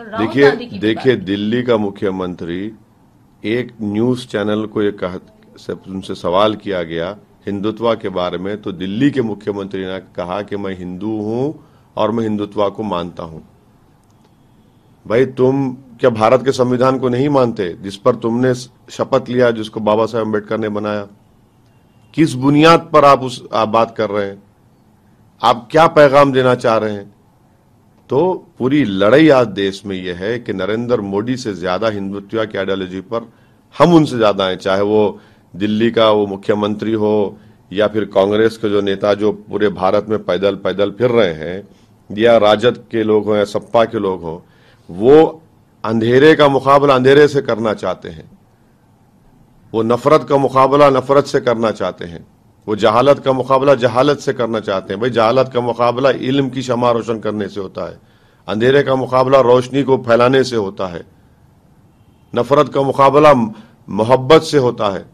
देखिए देखिए दिल्ली का मुख्यमंत्री एक न्यूज चैनल को ये कह उनसे सवाल किया गया हिंदुत्व के बारे में तो दिल्ली के मुख्यमंत्री ने कहा कि मैं हिंदू हूं और मैं हिंदुत्व को मानता हूं भाई तुम क्या भारत के संविधान को नहीं मानते जिस पर तुमने शपथ लिया जिसको बाबा साहेब अम्बेडकर ने बनाया किस बुनियाद पर आप उस आप बात कर रहे हैं आप क्या पैगाम देना चाह रहे हैं तो पूरी लड़ाई आज देश में यह है कि नरेंद्र मोदी से ज्यादा हिंदुत्व की आइडियोलॉजी पर हम उनसे ज्यादा हैं चाहे वो दिल्ली का वो मुख्यमंत्री हो या फिर कांग्रेस के जो नेता जो पूरे भारत में पैदल पैदल फिर रहे हैं या राजद के लोग हों या सपा के लोग हों वो अंधेरे का मुकाबला अंधेरे से करना चाहते हैं वो नफरत का मुकाबला नफरत से करना चाहते हैं वो जहालत का मुकाबला जहालत से करना चाहते हैं भाई जहालत का मुकाबला इल्म की शमा रोशन करने से होता है अंधेरे का मुकाबला रोशनी को फैलाने से होता है नफरत का मुकाबला मोहब्बत से होता है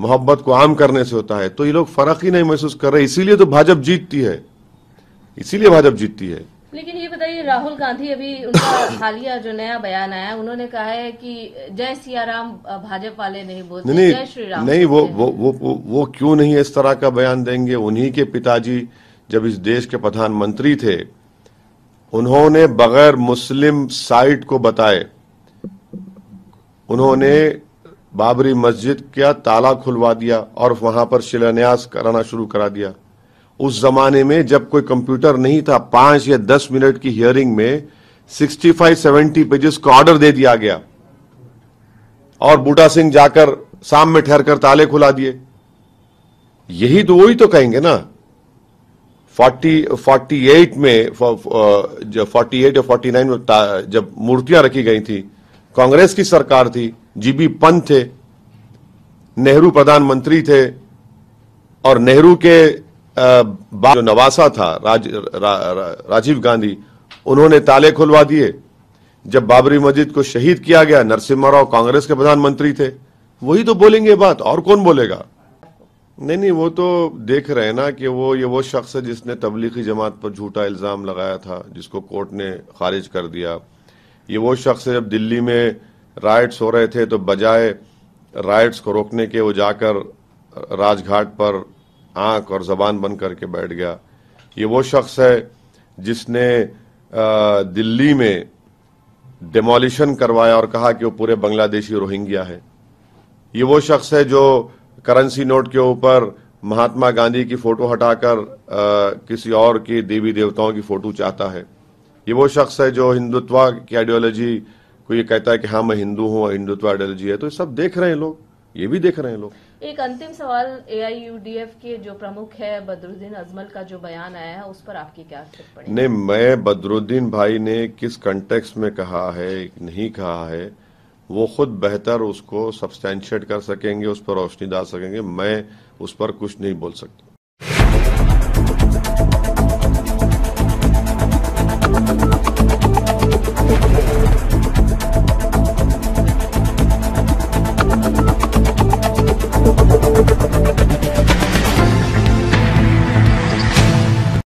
मोहब्बत को आम करने से होता है तो ये लोग फर्क ही नहीं महसूस कर रहे इसीलिए तो भाजपा जीतती है इसीलिए भाजपा जीतती है लेकिन ये बताइए राहुल गांधी अभी उनका हालिया जो नया बयान आया उन्होंने कहा है कि जय सियाराम भाजपा वाले नहीं बोलते नहीं, जय श्री राम नहीं वो, वो वो वो वो क्यों नहीं इस तरह का बयान देंगे उन्हीं के पिताजी जब इस देश के प्रधानमंत्री थे उन्होंने बगैर मुस्लिम साइट को बताए उन्होंने बाबरी मस्जिद का ताला खुलवा दिया और वहां पर शिलान्यास कराना शुरू करा दिया उस जमाने में जब कोई कंप्यूटर नहीं था पांच या दस मिनट की हियरिंग में 65-70 पेजेस को ऑर्डर दे दिया गया और बूटा सिंह जाकर शाम में ठहर कर ताले खुला दिए यही तो वही तो कहेंगे ना 40 48 में जब 48 या 49 में जब मूर्तियां रखी गई थी कांग्रेस की सरकार थी जीबी पंत थे नेहरू प्रधानमंत्री थे और नेहरू के जो नवासा था राज, रा, रा, राजीव गांधी उन्होंने ताले खुलवा दिए जब बाबरी मस्जिद को शहीद किया गया नरसिम्हा राव कांग्रेस के प्रधानमंत्री थे वही तो बोलेंगे बात और कौन बोलेगा नहीं नहीं वो तो देख रहे हैं ना कि वो ये वो शख्स है जिसने तबलीगी जमात पर झूठा इल्ज़ाम लगाया था जिसको कोर्ट ने खारिज कर दिया ये वो शख्स है जब दिल्ली में राइट्स हो रहे थे तो बजाय राइट्स को रोकने के वो जाकर राजघाट पर आंख और जबान बन करके बैठ गया ये वो शख्स है जिसने दिल्ली में डिमोलिशन करवाया और कहा कि वो पूरे बांग्लादेशी रोहिंग्या है ये वो शख्स है जो करेंसी नोट के ऊपर महात्मा गांधी की फोटो हटाकर किसी और की देवी देवताओं की फोटो चाहता है ये वो शख्स है जो हिंदुत्व की आइडियोलॉजी को ये कहता है कि हाँ मैं हिंदू हूँ हिंदुत्व आइडियोलॉजी है तो ये सब देख रहे हैं लोग ये भी देख रहे हैं लोग एक अंतिम सवाल ए एफ के जो प्रमुख है बदरुद्दीन अजमल का जो बयान आया है उस पर आपकी क्या टिप्पणी नहीं मैं बदरुद्दीन भाई ने किस कंटेक्स में कहा है नहीं कहा है वो खुद बेहतर उसको सब्सटैंशिएट कर सकेंगे उस पर रोशनी डाल सकेंगे मैं उस पर कुछ नहीं बोल सकता